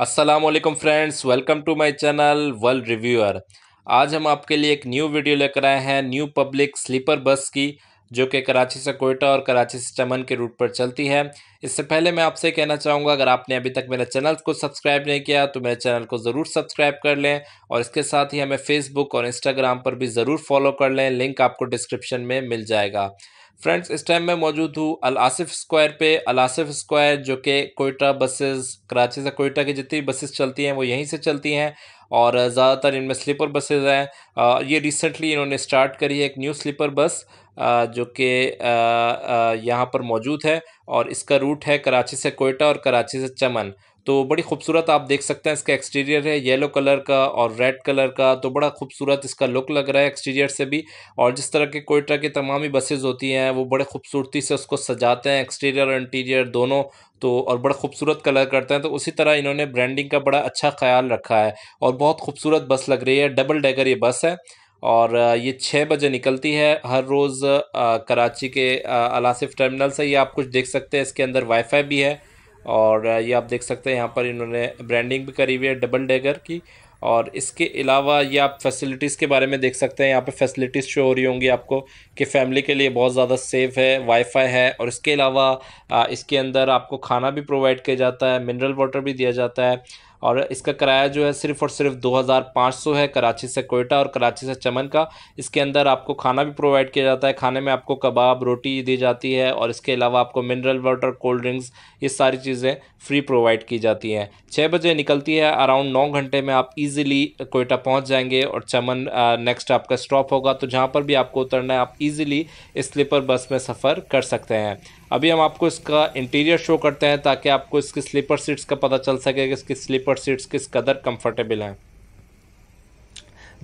Aslam friends welcome to my channel world reviewer आज हम आपके लिए एक न्यू वीडियो लेकर आए हैं न्यू पब्लिक स्लीपर बस की जो कि कराची से कोयटा और कराची से चमन के रूट पर चलती है इससे पहले मैं आपसे कहना चाहूँगा अगर आपने अभी तक मेरे चैनल को सब्सक्राइब नहीं किया तो मेरे चैनल को ज़रूर सब्सक्राइब कर लें और इसके साथ ही हमें फेसबुक और इंस्टाग्राम पर भी ज़रूर फॉलो कर लें लिंक आपको डिस्क्रिप्शन में मिल जाएगा फ्रेंड्स इस टाइम मैं मौजूद हूँ अल आसिफ स्क्वायर पे अल आसिफ स्क्वायर जो कि कोयटा बसेस कराची से कोयटा की जितनी बसेस चलती हैं वो यहीं से चलती हैं और ज़्यादातर इनमें स्लीपर बसेज हैं ये रिसेंटली इन्होंने स्टार्ट करी है एक न्यू स्लीपर बस जो कि यहाँ पर मौजूद है और इसका रूट है कराची से कोयटा और कराची से चमन तो बड़ी खूबसूरत आप देख सकते हैं इसका एक्सटीरियर है येलो कलर का और रेड कलर का तो बड़ा खूबसूरत इसका लुक लग रहा है एक्सटीरियर से भी और जिस तरह के कोयटा की तमाम ही बसेज़ होती हैं वो बड़े खूबसूरती से उसको सजाते हैं एक्सटीरियर और इंटीरियर दोनों तो और बड़ा खूबसूरत कलर करते हैं तो उसी तरह इन्होंने ब्रांडिंग का बड़ा अच्छा ख्याल रखा है और बहुत खूबसूरत बस लग रही है डबल डेकर ये बस है और ये छः बजे निकलती है हर रोज़ कराची के अलासिफ टर्मिनल से ये आप कुछ देख सकते हैं इसके अंदर वाईफाई भी है और ये आप देख सकते हैं यहाँ पर इन्होंने ब्रांडिंग भी करी हुई है डबल डेगर की और इसके अलावा ये आप फैसिलिटीज़ के बारे में देख सकते हैं यहाँ पे फैसिलिटीज़ शो हो रही होंगी आपको कि फ़ैमिली के लिए बहुत ज़्यादा सेफ़ है वाईफाई है और इसके अलावा इसके अंदर आपको खाना भी प्रोवाइड किया जाता है मिनरल वाटर भी दिया जाता है और इसका किराया जो है सिर्फ और सिर्फ 2500 है कराची से कोयटा और कराची से चमन का इसके अंदर आपको खाना भी प्रोवाइड किया जाता है खाने में आपको कबाब रोटी दी जाती है और इसके अलावा आपको मिनरल वाटर कोल्ड ड्रिंक्स ये सारी चीज़ें फ्री प्रोवाइड की जाती हैं छः बजे निकलती है अराउंड नौ घंटे में आप ईजिली कोयटा पहुँच जाएंगे और चमन नेक्स्ट आपका स्टॉप होगा तो जहाँ पर भी आपको उतरना है आप ईजिली स्लीपर बस में सफ़र कर सकते हैं अभी हम आपको इसका इंटीरियर शो करते हैं ताकि आपको इसकी स्लीपर सीट्स का पता चल सके कि इसकी स्लीपर सीट्स किस कदर कंफर्टेबल हैं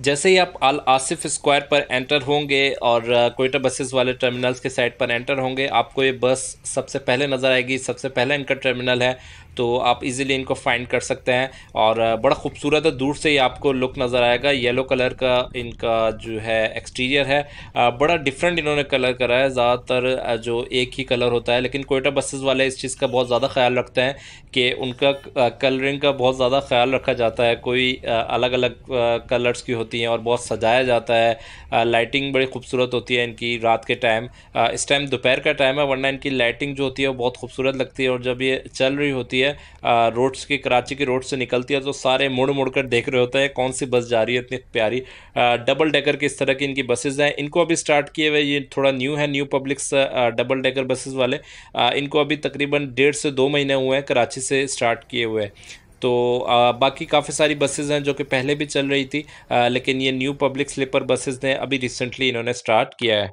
जैसे ही आप अल आसिफ स्क्वायर पर एंटर होंगे और कोयटा बसेस वाले टर्मिनल्स के साइड पर एंटर होंगे आपको ये बस सबसे पहले नज़र आएगी सबसे पहले इनका टर्मिनल है तो आप इजीली इनको फाइंड कर सकते हैं और बड़ा खूबसूरत है दूर से ही आपको लुक नज़र आएगा येलो कलर का इनका जो है एक्सटीरियर है बड़ा डिफरेंट इन्होंने कलर करा है ज़्यादातर जो एक ही कलर होता है लेकिन कोयटा बसेस वाले इस चीज़ का बहुत ज़्यादा ख्याल रखते हैं कि उनका कलरिंग का बहुत ज़्यादा ख्याल रखा जाता है कोई अलग अलग कलर्स की होती हैं और बहुत सजाया जाता है लाइटिंग बड़ी खूबसूरत होती है इनकी रात के टाइम इस टाइम दोपहर का टाइम है वरना इनकी लाइटिंग जो होती है वो बहुत खूबसूरत लगती है और जब ये चल रही होती है है रोड्स के कराची के रोड से निकलती है तो सारे मुड़ मुड़ कर देख रहे होते हैं कौन सी बस जा रही है इतनी प्यारी डबल डेकर किस तरह की इनकी बसेज हैं इनको अभी स्टार्ट किए हुए ये थोड़ा न्यू है new publics double decker buses वाले इनको अभी तकरीबन डेढ़ से दो महीने हुए हैं कराची से स्टार्ट किए हुए हैं तो आ, बाकी काफ़ी सारी बसेज़ हैं जो कि पहले भी चल रही थी आ, लेकिन ये न्यू पब्लिक स्लीपर बसेज़ ने अभी रिसेंटली इन्होंने स्टार्ट किया है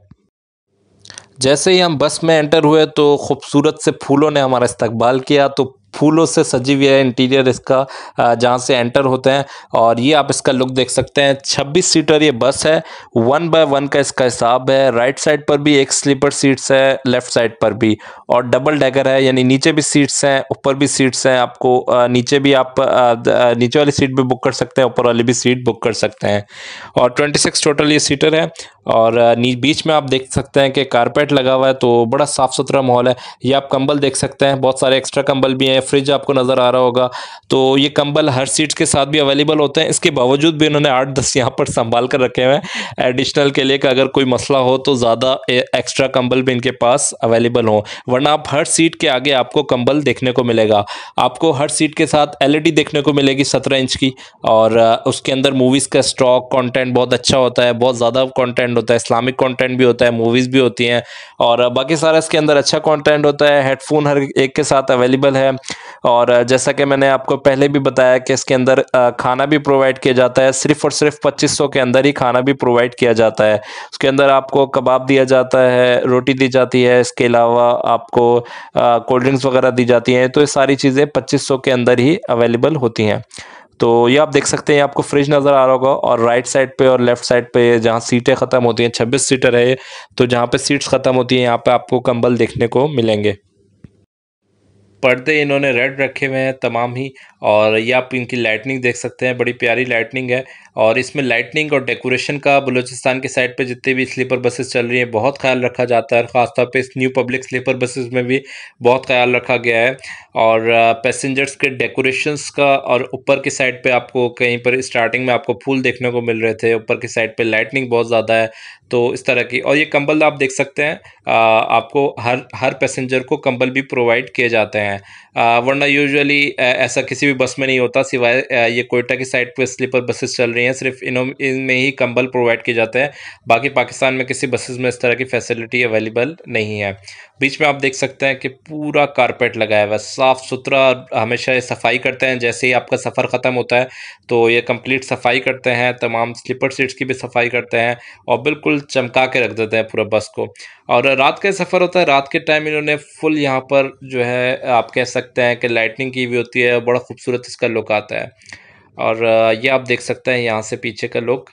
जैसे ही हम बस में एंटर हुए तो खूबसूरत से फूलों ने हमारा इस्तकबाल किया तो फूलों से सजी हुई है इंटीरियर इसका जहाँ से एंटर होते हैं और ये आप इसका लुक देख सकते हैं छब्बीस सीटर ये बस है वन बाय वन का इसका हिसाब है राइट साइड पर भी एक स्लीपर सीट्स है लेफ्ट साइड पर भी और डबल डेकर है यानी नीचे भी सीट्स हैं ऊपर भी सीट्स हैं आपको नीचे भी आप नीचे वाली सीट भी बुक कर सकते हैं ऊपर वाली भी सीट बुक कर सकते हैं और ट्वेंटी सिक्स टोटल ये सीटर है और बीच में आप देख सकते हैं कि कारपेट लगा हुआ है तो बड़ा साफ़ सुथरा माहौल है ये आप कंबल देख सकते हैं बहुत सारे एक्स्ट्रा कंबल भी हैं फ्रिज आपको नज़र आ रहा होगा तो ये कंबल हर सीट के साथ भी अवेलेबल होते हैं इसके बावजूद भी इन्होंने आठ दस यहाँ पर संभाल कर रखे हुए हैं एडिशनल के लिए कि अगर कोई मसला हो तो ज़्यादा एक्स्ट्रा कंबल भी इनके पास अवेलेबल हो वरना आप हर सीट के आगे आपको कंबल देखने को मिलेगा आपको हर सीट के साथ एल देखने को मिलेगी सत्रह इंच की और उसके अंदर मूवीज़ का स्टॉक कॉन्टेंट बहुत अच्छा होता है बहुत ज़्यादा कॉन्टेंट होता है इस्लामिक कॉन्टेंट भी होता है मूवीज़ भी होती हैं और बाकी सारा इसके अंदर अच्छा कॉन्टेंट होता है हेडफोन हर एक के साथ अवेलेबल है और जैसा कि मैंने आपको पहले भी बताया कि इसके अंदर खाना भी प्रोवाइड किया जाता है सिर्फ और सिर्फ 2500 के अंदर ही खाना भी प्रोवाइड किया जाता है उसके अंदर आपको कबाब दिया जाता है रोटी दी जाती है इसके अलावा आपको कोल्ड ड्रिंक्स वगैरह दी जाती हैं तो ये सारी चीज़ें सौ के अंदर ही अवेलेबल होती हैं तो ये आप देख सकते हैं आपको फ्रिज नज़र आ रहा होगा और राइट साइड पे और लेफ्ट साइड पे जहाँ सीटें ख़त्म होती हैं 26 सीटर है तो जहाँ पे सीट्स ख़त्म होती हैं यहाँ पे आपको कंबल देखने को मिलेंगे पर्दे इन्होंने रेड रखे हुए हैं तमाम ही और ये आप इनकी लाइटनिंग देख सकते हैं बड़ी प्यारी लाइटनिंग है और इसमें लाइटनिंग और डेकोरेशन का बलूचिस्तान के साइड पे जितने भी स्लीपर बसेस चल रही हैं बहुत ख्याल रखा जाता है ख़ासतौर पे इस न्यू पब्लिक स्लीपर बसेस में भी बहुत ख्याल रखा गया है और पैसेंजर्स के डेकोरेशंस का और ऊपर की साइड पे आपको कहीं पर स्टार्टिंग में आपको फूल देखने को मिल रहे थे ऊपर की साइड पर लाइटनिंग बहुत ज़्यादा है तो इस तरह की और ये कंबल आप देख सकते हैं आ, आपको हर हर पैसेंजर को कंबल भी प्रोवाइड किए जाते हैं वरना यूजुअली ऐसा किसी भी बस में नहीं होता सिवाय ये कोयटा की साइड पर स्लीपर बसेस चल रही हैं हैं सिर्फ इनमें ही कंबल प्रोवाइड किए जाते हैं बाकी पाकिस्तान में किसी बसेस में इस तरह की फैसिलिटी अवेलेबल नहीं है बीच में आप देख सकते हैं कि पूरा कारपेट लगाया हुआ है साफ़ सुथरा हमेशा सफाई करते हैं जैसे ही आपका सफ़र ख़त्म होता है तो ये कंप्लीट सफाई करते हैं तमाम स्लीपर सीट्स की भी सफाई करते हैं और बिल्कुल चमका के रख देते हैं पूरा बस को और रात का सफ़र होता है रात के टाइम इन्होंने फुल यहाँ पर जो है आप कह सकते हैं कि लाइटनिंग की भी होती है और बड़ा खूबसूरत इसका लुक आता है और ये आप देख सकते हैं यहाँ से पीछे का लुक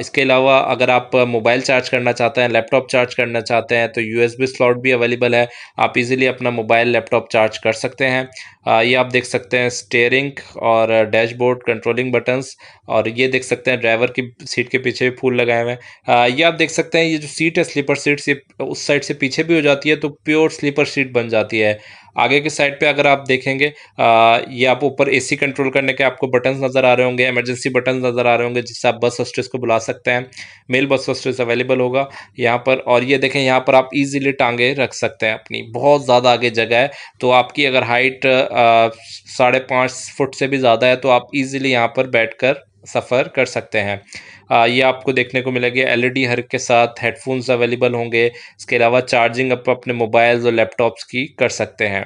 इसके अलावा अगर आप मोबाइल चार्ज करना चाहते हैं लैपटॉप चार्ज करना चाहते हैं तो यूएसबी स्लॉट भी अवेलेबल है आप इजीली अपना मोबाइल लैपटॉप चार्ज कर सकते हैं ये आप देख सकते हैं स्टेयरिंग और डैशबोर्ड कंट्रोलिंग बटन्स और ये देख सकते हैं ड्राइवर की सीट के पीछे भी फूल लगाए हुए हैं ये आप देख सकते हैं ये जो सीट है स्लीपर सीट से उस साइड से पीछे भी हो जाती है तो प्योर स्लीपर सीट बन जाती है आगे के साइड पे अगर आप देखेंगे ये आप ऊपर एसी कंट्रोल करने के आपको बटन्स नज़र आ रहे होंगे इमरजेंसी बटन्स नज़र आ रहे होंगे जिससे आप बस हॉस्टेस को बुला सकते हैं मेल बस हॉस्टेस अवेलेबल होगा यहाँ पर और ये देखें यहाँ पर आप ईजिली टांगे रख सकते हैं अपनी बहुत ज़्यादा आगे जगह है तो आपकी अगर हाइट साढ़े पाँच फुट से भी ज़्यादा है तो आप ईजिली यहाँ पर बैठ सफ़र कर सकते हैं आ, ये आपको देखने को मिलेगी एलईडी e हर के साथ हेडफोन्स अवेलेबल होंगे इसके अलावा चार्जिंग आप अपने मोबाइल्स और लैपटॉप्स की कर सकते हैं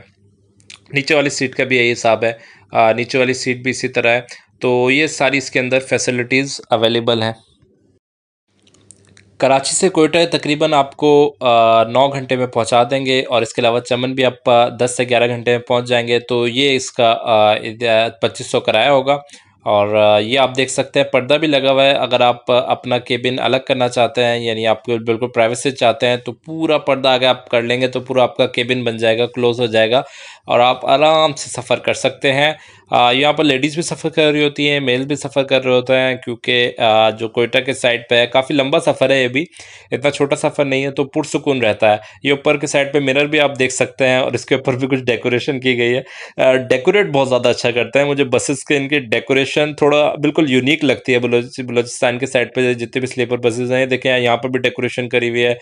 नीचे वाली सीट का भी यही हिसाब है आ, नीचे वाली सीट भी इसी तरह है तो ये सारी इसके अंदर फैसिलिटीज़ अवेलेबल हैं कराची से कोयटा तकरीबन आपको नौ घंटे में पहुंचा देंगे और इसके अलावा चमन भी आप दस से ग्यारह घंटे में पहुंच जाएंगे तो ये इसका पच्चीस सौ किराया होगा और ये आप देख सकते हैं पर्दा भी लगा हुआ है अगर आप अपना केबिन अलग करना चाहते हैं यानी आप बिल्कुल प्राइवेसी चाहते हैं तो पूरा पर्दा अगर आप कर लेंगे तो पूरा आपका केबिन बन जाएगा क्लोज हो जाएगा और आप आराम से सफ़र कर सकते हैं यहाँ पर लेडीज़ भी सफ़र कर रही होती हैं मेल भी सफ़र कर रहे होते हैं क्योंकि जो कोयटा के साइड पे है काफ़ी लंबा सफ़र है ये भी इतना छोटा सफ़र नहीं है तो पुरसकून रहता है ये ऊपर के साइड पे मिरर भी आप देख सकते हैं और इसके ऊपर भी कुछ डेकोरेशन की गई है डेकोरेट बहुत ज़्यादा अच्छा करते हैं मुझे बसेस के इनके डेकोरेशन थोड़ा बिल्कुल यूनिक लगती है बलोच बलोचिस्तान के साइड पर जितने भी स्लीपर बसेज हैं देखें यहाँ पर भी डेकोरेशन करी हुई है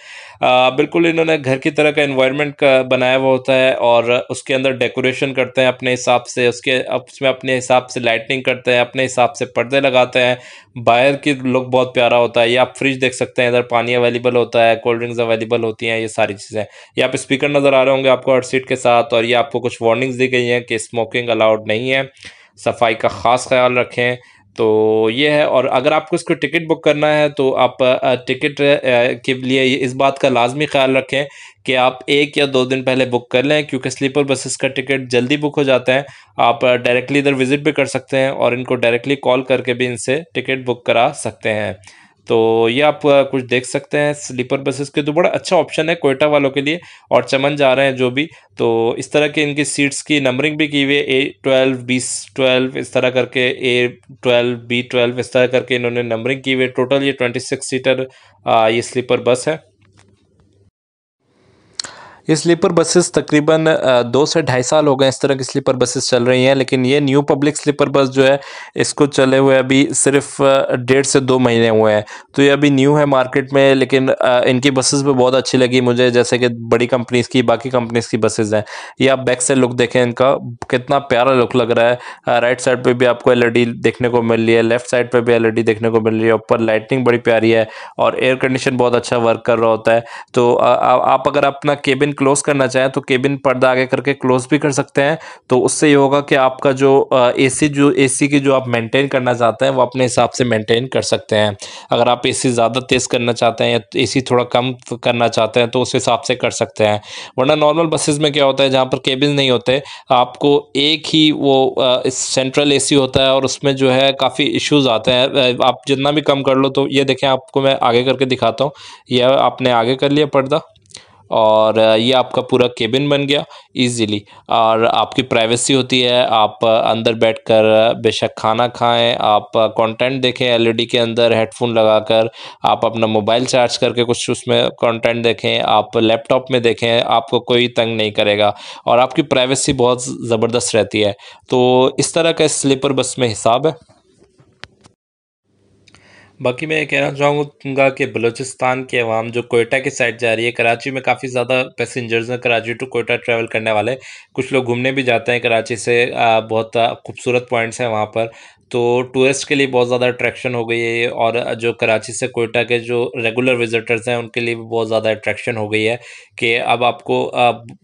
बिल्कुल इन्होंने घर की तरह का इन्वायरमेंट बनाया हुआ होता है और उसके अंदर डेकोरेशन करते हैं अपने हिसाब से उसके उसमें अपने हिसाब से लाइटनिंग करते हैं अपने हिसाब से पर्दे लगाते हैं बाहर की लुक बहुत प्यारा होता है या आप फ्रिज देख सकते हैं इधर पानी अवेलेबल होता है कोल्ड ड्रिंक्स अवेलेबल होती हैं ये सारी चीज़ें ये आप स्पीकर नज़र आ रहे होंगे आपको हर सीट के साथ और ये आपको कुछ वार्निंग्स दी गई हैं कि स्मोकिंग अलाउड नहीं है सफाई का ख़ास ख्याल रखें तो ये है और अगर आपको इसको टिकट बुक करना है तो आप टिकट के लिए इस बात का लाजमी ख्याल रखें कि आप एक या दो दिन पहले बुक कर लें क्योंकि स्लीपर बसेस का टिकट जल्दी बुक हो जाता है आप डायरेक्टली uh, इधर विज़िट भी कर सकते हैं और इनको डायरेक्टली कॉल करके भी इनसे टिकट बुक करा सकते हैं तो ये आप uh, कुछ देख सकते हैं स्लीपर बसेस के तो बड़ा अच्छा ऑप्शन है कोयटा वालों के लिए और चमन जा रहे हैं जो भी तो इस तरह के इनकी सीट्स की नंबरिंग भी की हुई है ए ट्वेल्व बी ट्वेल्व इस तरह करके ए ट्वेल्व बी ट्वेल्व इस तरह करके इन्होंने नंबरिंग की हुई है टोटल ये ट्वेंटी सिक्स सीटर ये स्लीपर बस है ये स्लीपर बसेस तकरीबन दो से ढाई साल हो गए इस तरह की स्लीपर बसेस चल रही हैं लेकिन ये न्यू पब्लिक स्लीपर बस जो है इसको चले हुए अभी सिर्फ डेढ़ से दो महीने हुए हैं तो ये अभी न्यू है मार्केट में लेकिन इनकी बसेस भी बहुत अच्छी लगी मुझे जैसे कि बड़ी कंपनीज़ की बाकी कंपनीज़ की बसेज़ हैं ये आप बैक से लुक देखें इनका कितना प्यारा लुक लग रहा है राइट साइड पर भी आपको एल देखने को मिल रही है लेफ्ट साइड पर भी एल देखने को मिल रही है ऊपर लाइटिंग बड़ी प्यारी है और एयर कंडीशन बहुत अच्छा वर्क कर रहा होता है तो आप अगर अपना केबिन क्लोज करना चाहें तो केबिन पर्दा आगे करके क्लोज भी कर सकते हैं तो उससे ये होगा कि आपका जो एसी जो एसी की जो आप मेंटेन करना चाहते हैं वो अपने हिसाब से मेंटेन कर सकते हैं अगर आप एसी ज़्यादा तेज़ करना चाहते हैं या ए थोड़ा कम करना चाहते हैं तो उस हिसाब से कर सकते हैं वरना नॉर्मल बसेज़ में क्या होता है जहाँ पर केबिन नहीं होते आपको एक ही वो सेंट्रल एसी होता है और उसमें जो है काफ़ी इश्यूज़ आते हैं आप जितना भी कम कर लो तो ये देखें आपको मैं आगे करके दिखाता हूँ यह आपने आगे कर लिया पर्दा और ये आपका पूरा केबिन बन गया इजीली और आपकी प्राइवेसी होती है आप अंदर बैठकर बेशक खाना खाएं आप कंटेंट देखें एलईडी e के अंदर हेडफोन लगाकर आप अपना मोबाइल चार्ज करके कुछ उसमें कंटेंट देखें आप लैपटॉप में देखें आपको कोई तंग नहीं करेगा और आपकी प्राइवेसी बहुत ज़बरदस्त रहती है तो इस तरह का स्लीपर बस में हिसाब है बाकी मैं ये कहना चाहूँगा कि बलूचिस्तान के अवाम जो कोयटा के साइड जा रही है कराची में काफ़ी ज़्यादा पैसेंजर्स हैं कराची टू कोयटा ट्रैवल करने वाले कुछ लोग घूमने भी जाते हैं कराची से बहुत खूबसूरत पॉइंट्स हैं वहाँ पर तो टूरिस्ट के लिए बहुत ज़्यादा अट्रैक्शन हो गई है और जो कराची से कोयटा के जो रेगुलर विजिटर्स हैं उनके लिए भी बहुत ज़्यादा अट्रैक्शन हो गई है कि अब आपको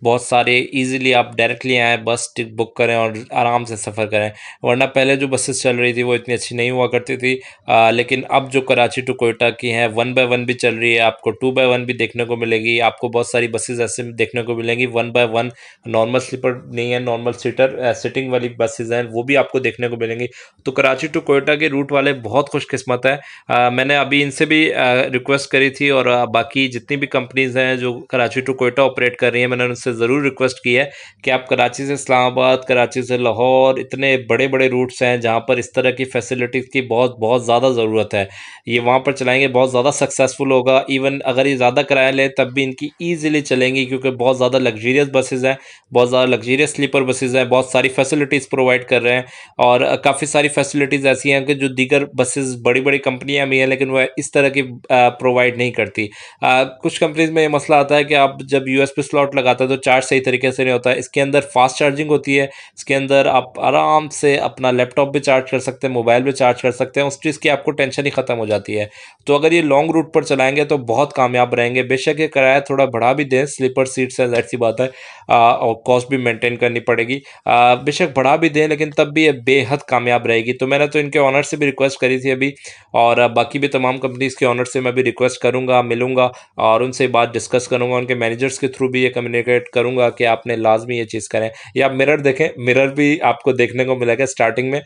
बहुत सारे इजीली आप डायरेक्टली आएँ बस टिक बुक करें और आराम से सफ़र करें वरना पहले जो बसेस चल रही थी वो इतनी अच्छी नहीं हुआ करती थी आ, लेकिन अब जो कराची टू कोयटा की हैं वन बाय वन भी चल रही है आपको टू बाय वन भी देखने को मिलेगी आपको बहुत सारी बसेज़ ऐसे देखने को मिलेंगी one by one normal sleeper नहीं है नॉर्मल सीटर सिटिंग वाली बसेज हैं वो भी आपको देखने को मिलेंगी तो कराची टू कोयटा के रूट वाले बहुत खुशकिस्मत हैं आ, मैंने अभी इनसे भी रिक्वेस्ट करी थी और आ, बाकी जितनी भी कंपनीज़ हैं जो कराची टू कोयटा ऑपरेट कर रही हैं मैंने उनसे ज़रूर रिक्वेस्ट की है कि आप कराची से इस्लामाबाद कराची से लाहौर इतने बड़े बड़े रूट्स हैं जहाँ पर इस तरह की फैसिलिटीज़ की बहुत बहुत ज़्यादा ज़रूरत है ये वहाँ पर चलाएँगे बहुत ज़्यादा सक्सेसफुल होगा इवन अगर ये ज़्यादा किराया लें तब भी इनकी ईजिली चलेंगी क्योंकि बहुत ज़्यादा लग्जीरियस बसेज़ हैं बहुत ज़्यादा लग्जीरियस स्लीपर बसेज़ हैं बहुत सारी फैसिलिटीज़ प्रोवाइड कर रहे हैं और काफ़ी सारी फैसिलिटीज़ ऐसी हैं कि जो दीगर बसेस बड़ी बड़ी कंपनियां भी हैं लेकिन वह इस तरह की प्रोवाइड नहीं करती आ, कुछ कंपनीज में ये मसला आता है कि आप जब यू स्लॉट लगाते हैं तो चार्ज सही तरीके से नहीं होता है इसके अंदर फास्ट चार्जिंग होती है इसके अंदर आप आराम से अपना लैपटॉप भी चार्ज कर सकते हैं मोबाइल भी चार्ज कर सकते हैं उस चीज़ की आपको टेंशन ही ख़त्म हो जाती है तो अगर ये लॉन्ग रूट पर चलाएँगे तो बहुत कामयाब रहेंगे बेशक ये किराया थोड़ा बढ़ा भी दें स्लीपर सीट्स है ऐसी बात है और कॉस्ट भी मेंटेन करनी पड़ेगी बेशक बढ़ा भी दें लेकिन तब भी ये बेहद कामयाब रहेगी तो मैंने तो इनके ऑनर से भी रिक्वेस्ट करी थी अभी और बाकी भी तमाम कंपनीज़ के ऑनर से मैं भी रिक्वेस्ट करूँगा मिलूँगा और उनसे बात डिस्कस करूँगा उनके मैनेजर्स के थ्रू भी ये कम्युनिकेट करूँगा कि आपने लाजमी ये चीज़ करें या मिरर देखें मिरर भी आपको देखने को मिलेगा स्टार्टिंग में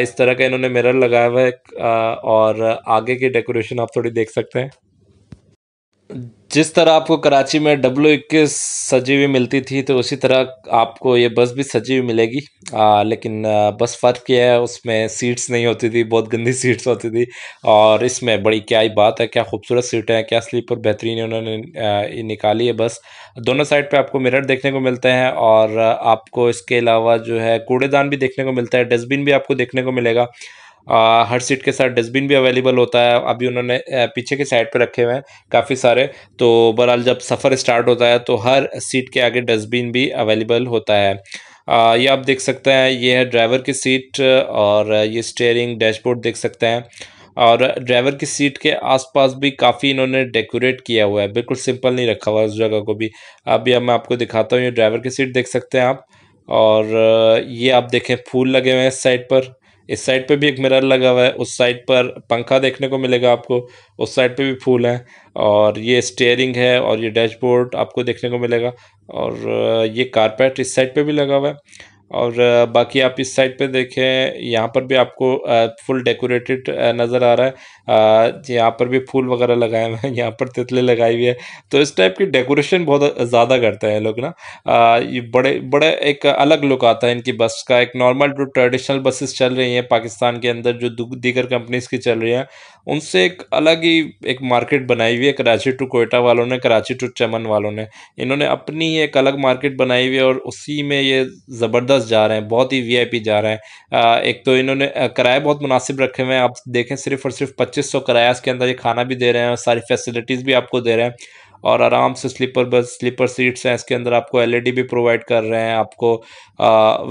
इस तरह का इन्होंने मिरर लगाया हुआ है और आगे की डेकोरेशन आप थोड़ी देख सकते हैं जिस तरह आपको कराची में डब्ल्यू इक्कीस सजी हुई मिलती थी तो उसी तरह आपको ये बस भी सजी हुई मिलेगी आ, लेकिन बस फ़र्क यह है उसमें सीट्स नहीं होती थी बहुत गंदी सीट्स होती थी और इसमें बड़ी क्या ही बात है क्या खूबसूरत सीटें हैं क्या स्लीपर बेहतरीन है उन्होंने निकाली है बस दोनों साइड पे आपको मिरर देखने को मिलते हैं और आपको इसके अलावा जो है कूड़ेदान भी देखने को मिलता है डस्टबिन भी आपको देखने को मिलेगा हर सीट के साथ डस्टबिन भी अवेलेबल होता है अभी उन्होंने पीछे के साइड पे रखे हुए हैं काफ़ी सारे तो बहरहाल जब सफ़र स्टार्ट होता है तो हर सीट के आगे डस्टबिन भी अवेलेबल होता है ये आप देख सकते हैं ये है ड्राइवर की सीट और ये स्टेयरिंग डैशबोर्ड देख सकते हैं और ड्राइवर की सीट के आसपास भी काफ़ी इन्होंने डेकोरेट किया हुआ है बिल्कुल सिंपल नहीं रखा हुआ उस जगह को भी अभी अब मैं आपको दिखाता हूँ ये ड्राइवर की सीट देख सकते हैं आप और ये आप देखें फूल लगे हुए हैं इस साइड पर इस साइड पे भी एक मिरर लगा हुआ है उस साइड पर पंखा देखने को मिलेगा आपको उस साइड पे भी फूल है और ये स्टेयरिंग है और ये डैशबोर्ड आपको देखने को मिलेगा और ये कारपेट इस साइड पे भी लगा हुआ है और बाकी आप इस साइड पे देखें यहाँ पर भी आपको फुल डेकोरेटेड नज़र आ रहा है यहाँ पर भी फूल वगैरह लगाए हुए हैं यहाँ पर तितली लगाई हुई है तो इस टाइप की डेकोरेशन बहुत ज़्यादा करते हैं लोग ना ये बड़े बड़े एक अलग लुक आता है इनकी बस का एक नॉर्मल जो ट्रेडिशनल बसेस चल रही हैं पाकिस्तान के अंदर जो दीगर कंपनीज की चल रही हैं उनसे एक अलग ही एक मार्केट बनाई हुई है कराची टू कोयटा वालों ने कराची टू चमन वालों ने इन्होंने अपनी एक अलग मार्केट बनाई हुई है और उसी में ये ज़बरदस्त बस जा रहे हैं बहुत ही वीआईपी जा रहे हैं एक तो इन्होंने किराए बहुत मुनासिब रखे हुए हैं आप देखें सिर्फ और सिर्फ पच्चीस सौ किराया इसके अंदर ये खाना भी दे रहे हैं और सारी फैसिलिटीज़ भी आपको दे रहे हैं और आराम से स्लीपर बस स्लीपर सीट्स हैं इसके अंदर आपको एलईडी e भी प्रोवाइड कर रहे हैं आपको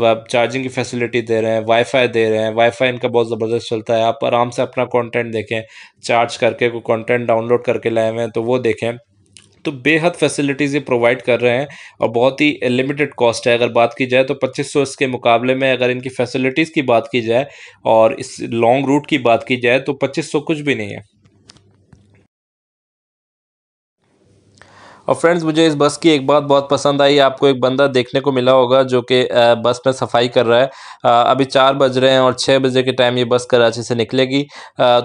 वेब चार्जिंग की फैसिलिटी दे रहे हैं वाईफाई दे रहे हैं वाईफाई इनका बहुत ज़बरदस्त चलता है आप आराम से अपना कंटेंट देखें चार्ज करके कोई कंटेंट डाउनलोड करके लाए हुए हैं तो वो देखें तो बेहद फैसिलिटीज़ ये प्रोवाइड कर रहे हैं और बहुत ही लिमिटेड कॉस्ट है अगर बात की जाए तो पच्चीस सौ इसके मुकाबले में अगर इनकी फैसिलिटीज़ की बात की जाए और इस लॉन्ग रूट की बात की जाए तो पच्चीस सौ कुछ भी नहीं है और फ्रेंड्स मुझे इस बस की एक बात बहुत पसंद आई आपको एक बंदा देखने को मिला होगा जो कि बस में सफाई कर रहा है अभी चार बज रहे हैं और छः बजे के टाइम ये बस कराची से निकलेगी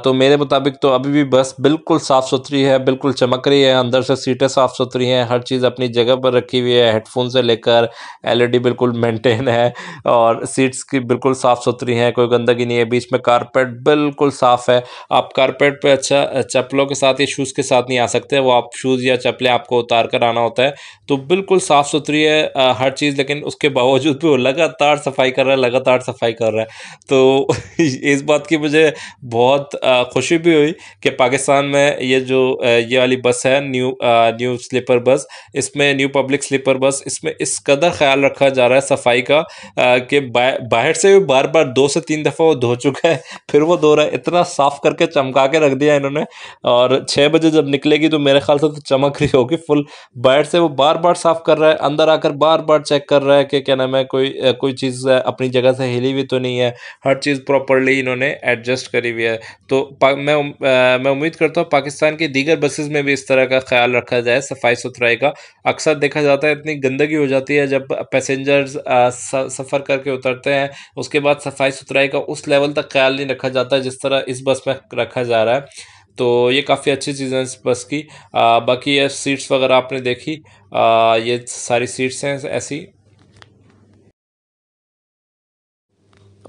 तो मेरे मुताबिक तो अभी भी बस बिल्कुल साफ़ सुथरी है बिल्कुल चमक रही है अंदर से सीटें साफ़ सुथरी हैं हर चीज़ अपनी जगह पर रखी हुई है हेडफोन से लेकर एल बिल्कुल मेनटेन है और सीट्स की बिल्कुल साफ़ सुथरी हैं कोई गंदगी नहीं है बीच में कारपेट बिल्कुल साफ़ है आप कारपेट पर अच्छा चप्पलों के साथ या शूज़ के साथ नहीं आ सकते वो आप शूज़ या चप्पलें आपको उतार कर आना होता है तो बिल्कुल साफ़ सुथरी है हर चीज़ लेकिन उसके बावजूद भी वो लगातार सफाई कर रहा है लगातार सफाई कर रहा है तो इस बात की मुझे बहुत खुशी भी हुई कि पाकिस्तान में ये जो ये वाली बस है न्यू न्यू स्लीपर बस इसमें न्यू पब्लिक स्लीपर बस इसमें इस कदर ख्याल रखा जा रहा है सफाई का कि बाहर से भी बार बार दो से तीन दफ़ा वो धो चुका है फिर वो धो रहा है इतना साफ़ करके चमका के रख दिया इन्होंने और छः बजे जब निकलेगी तो मेरे ख्याल से तो चमक रही होगी फुल बिल्कुल बैट से वो बार बार साफ कर रहा है अंदर आकर बार बार चेक कर रहा है कि क्या नाम है कोई कोई चीज़ अपनी जगह से हिली हुई तो नहीं है हर चीज़ प्रॉपरली इन्होंने एडजस्ट करी हुई है तो मैं आ, मैं उम्मीद करता हूँ पाकिस्तान की दीगर बसेज में भी इस तरह का ख्याल रखा जाए सफाई सुथराई का अक्सर देखा जाता है इतनी गंदगी हो जाती है जब पैसेंजर्स सफ़र करके उतरते हैं उसके बाद सफाई सुथराई का उस लेवल तक ख्याल नहीं रखा जाता जिस तरह इस बस में रखा जा रहा है तो ये काफ़ी अच्छी चीज़ें इस बस की बाकी ये सीट्स वगैरह आपने देखी ये सारी सीट्स हैं ऐसी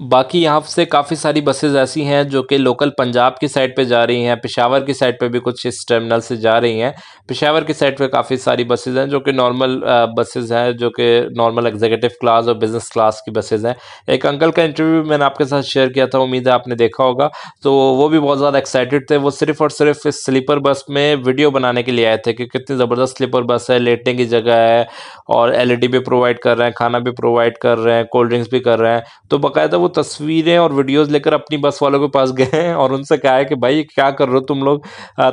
बाकी यहाँ से काफ़ी सारी बसेज ऐसी हैं जो कि लोकल पंजाब की साइड पे जा रही हैं पेशावर की साइड पे भी कुछ इस टर्मिनल से जा रही हैं पेशावर की साइड पे काफ़ी सारी बसेज हैं जो कि नॉर्मल बसेज हैं जो कि नॉर्मल एग्जीक्यूटिव क्लास और बिज़नेस क्लास की बसेज हैं एक अंकल का इंटरव्यू मैंने आपके साथ शेयर किया था उम्मीद है आपने देखा होगा तो वो भी बहुत ज़्यादा एक्साइटेड थे वो सिर्फ और सिर्फ इस स्लीपर बस में वीडियो बनाने के लिए आए थे कि कितनी ज़बरदस्त स्लीपर बस है लेटने की जगह है और एल e भी प्रोवाइड कर रहे हैं खाना भी प्रोवाइड कर रहे हैं कोल्ड ड्रिंक्स भी कर रहे हैं तो बाकायदा वो तस्वीरें और वीडियोस लेकर अपनी बस वालों के पास गए हैं और उनसे कहा है कि भाई क्या कर रहे हो तुम लोग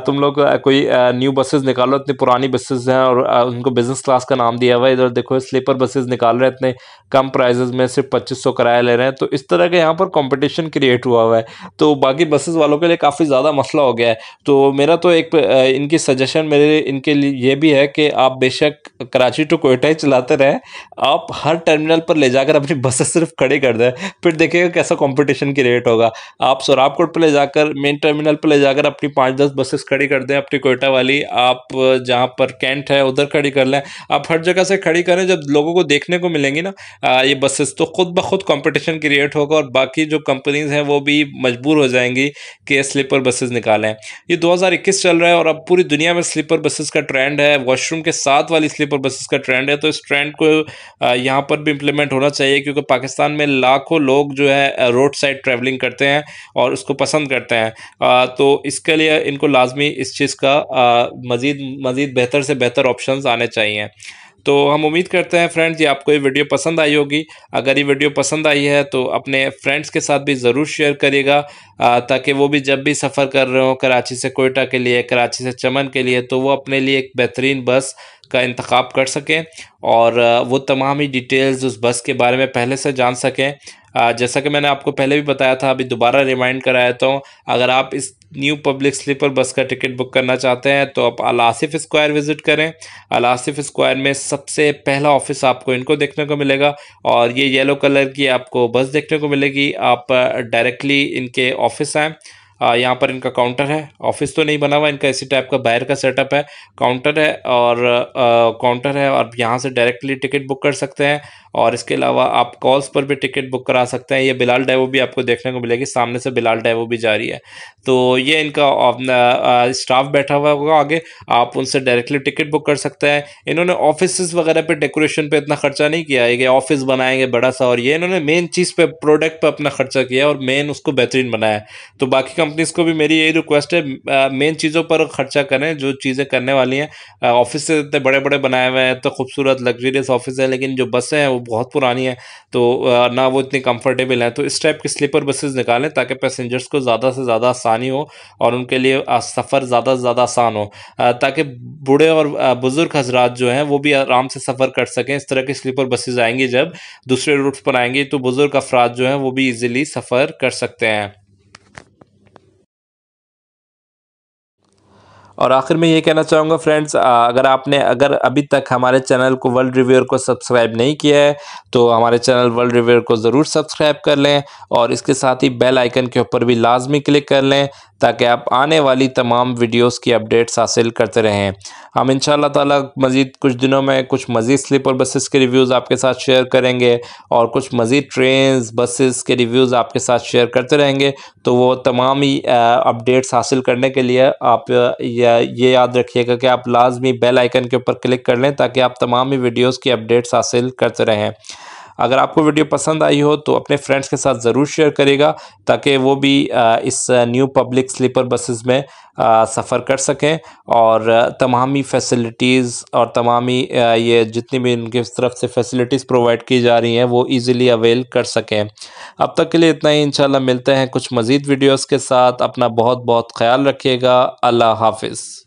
तुम लोग कोई न्यू बसेस निकालो इतनी पुरानी बसेस हैं और उनको बिजनेस क्लास का नाम दिया हुआ है इधर देखो स्लीपर बसेस निकाल रहे हैं इतने कम प्राइजेज में सिर्फ पच्चीस सौ किराया ले रहे हैं तो इस तरह के यहाँ पर कॉम्पिटिशन क्रिएट हुआ हुआ है तो बाकी बसेस वालों के लिए काफ़ी ज़्यादा मसला हो गया है तो मेरा तो एक इनकी सजेशन मेरे इनके लिए ये भी है कि आप बेशक कराची टू कोयटा ही चलाते रहें आप हर टर्मिनल पर ले जाकर अपनी बसेस सिर्फ खड़ी कर दें फिर देखिएगा कैसा कंपटीशन क्रिएट होगा आप कोट पर ले जाकर मेन टर्मिनल पर ले जाकर अपनी पाँच दस बसेस खड़ी कर दें अपनी कोयटा वाली आप जहाँ पर कैंट है उधर खड़ी कर लें आप हर जगह से खड़ी करें जब लोगों को देखने को मिलेंगी ना ये बसेस तो खुद ब खुद कॉम्पिटिशन क्रिएट होगा और बाकी जो कंपनीज हैं वो भी मजबूर हो जाएंगी कि स्लीपर बसेस निकालें ये दो चल रहा है और अब पूरी दुनिया में स्लीपर बसेस का ट्रेंड है वॉशरूम के साथ वाली स्लीपर बसेस का ट्रेंड है तो इस ट्रेंड को यहाँ पर भी इम्प्लीमेंट होना चाहिए क्योंकि पाकिस्तान में लाखों लोग जो है रोड साइड ट्रैवलिंग करते हैं और उसको पसंद करते हैं आ, तो इसके लिए इनको लाजमी इस चीज़ का आ, मज़ीद मज़ीद बेहतर से बेहतर ऑप्शन आने चाहिए तो हम उम्मीद करते हैं फ्रेंड्स ये आपको ये वीडियो पसंद आई होगी अगर ये वीडियो पसंद आई है तो अपने फ्रेंड्स के साथ भी ज़रूर शेयर करिएगा ताकि वो भी जब भी सफ़र कर रहे हो कराची से कोयटा के लिए कराची से चमन के लिए तो वो अपने लिए एक बेहतरीन बस का इंतखब कर सकें और वो तमाम ही डिटेल्स उस बस के बारे में पहले से जान सकें जैसा कि मैंने आपको पहले भी बताया था अभी दोबारा रिमाइंड कराया था तो अगर आप इस न्यू पब्लिक स्लीपर बस का टिकट बुक करना चाहते हैं तो आप अलासिफ स्क्वायर विज़िट करें अलासिफ स्क्वायर में सबसे पहला ऑफिस आपको इनको देखने को मिलेगा और ये येलो कलर की आपको बस देखने को मिलेगी आप डायरेक्टली इनके ऑफिस आएँ यहाँ पर इनका काउंटर है ऑफिस तो नहीं बना हुआ इनका इसी टाइप का बाहर का सेटअप है काउंटर है और काउंटर है और यहाँ से डायरेक्टली टिकट बुक कर सकते हैं और इसके अलावा आप कॉल्स पर भी टिकट बुक करा सकते हैं ये बिलाल डाइवो भी आपको देखने को मिलेगी सामने से बिलाल डाइवो भी जा रही है तो ये इनका स्टाफ बैठा हुआ होगा आगे आप उनसे डायरेक्टली टिकट बुक कर सकते हैं इन्होंने ऑफिस वगैरह पर डेकोरेशन पर इतना खर्चा नहीं किया है कि ऑफिस बनाएंगे बड़ा सा और ये इन्होंने मेन चीज़ पर प्रोडक्ट पर अपना खर्चा किया और मेन उसको बेहतरीन बनाया तो बाकी का कंपनीज को भी मेरी यही रिक्वेस्ट है मेन चीज़ों पर खर्चा करें जो चीज़ें करने वाली हैं ऑफिस इतने बड़े बड़े बनाए हुए हैं तो खूबसूरत लग्जरियस ऑफिस है लेकिन जो बसें हैं वो बहुत पुरानी हैं तो ना वो इतनी कंफर्टेबल हैं तो इस टाइप की स्लीपर बसेज निकालें ताकि पैसेंजर्स को ज़्यादा से ज़्यादा आसानी हो और उनके लिए सफ़र ज़्यादा से ज़्यादा आसान हो ताकि बूढ़े और बुज़ुर्ग हजरात जो हैं वो भी आराम से सफ़र कर सकें इस तरह की स्लीपर बसेज आएंगी जब दूसरे रूट्स पर आएंगी तो बुज़ुर्ग अफराद जो हैं वो भी ईजिली सफ़र कर सकते हैं और आखिर में ये कहना चाहूँगा फ्रेंड्स अगर आपने अगर अभी तक हमारे चैनल को वर्ल्ड रिव्यूअर को सब्सक्राइब नहीं किया है तो हमारे चैनल वर्ल्ड रिव्यूअर को ज़रूर सब्सक्राइब कर लें और इसके साथ ही बेल आइकन के ऊपर भी लाजमी क्लिक कर लें ताकि आप आने वाली तमाम वीडियोस की अपडेट्स हासिल करते रहें हम इन ताला मज़ीद कुछ दिनों में कुछ मज़ीद स्लीपर बसेस के रिव्यूज़ आपके साथ शेयर करेंगे और कुछ मज़ीद ट्रेन बसेस के रिव्यूज़ आपके साथ शेयर करते रहेंगे तो वो तमाम ही अपडेट्स हासिल करने के लिए आप ये याद रखिएगा कि आप लाजमी बेल आइकन के ऊपर क्लिक कर लें ताकि आप तमाम ही वीडियोज़ की अपडेट्स हासिल करते रहें अगर आपको वीडियो पसंद आई हो तो अपने फ्रेंड्स के साथ ज़रूर शेयर करेगा ताकि वो भी इस न्यू पब्लिक स्लीपर बसेस में सफ़र कर सकें और तमामी फैसिलिटीज़ और तमामी ये जितनी भी उनके तरफ से फैसिलिटीज़ प्रोवाइड की जा रही हैं वो इजीली अवेल कर सकें अब तक के लिए इतना ही इंशाल्लाह मिलते हैं कुछ मज़ीद वीडियोस के साथ अपना बहुत बहुत ख्याल रखिएगा अल्लाह हाफिज़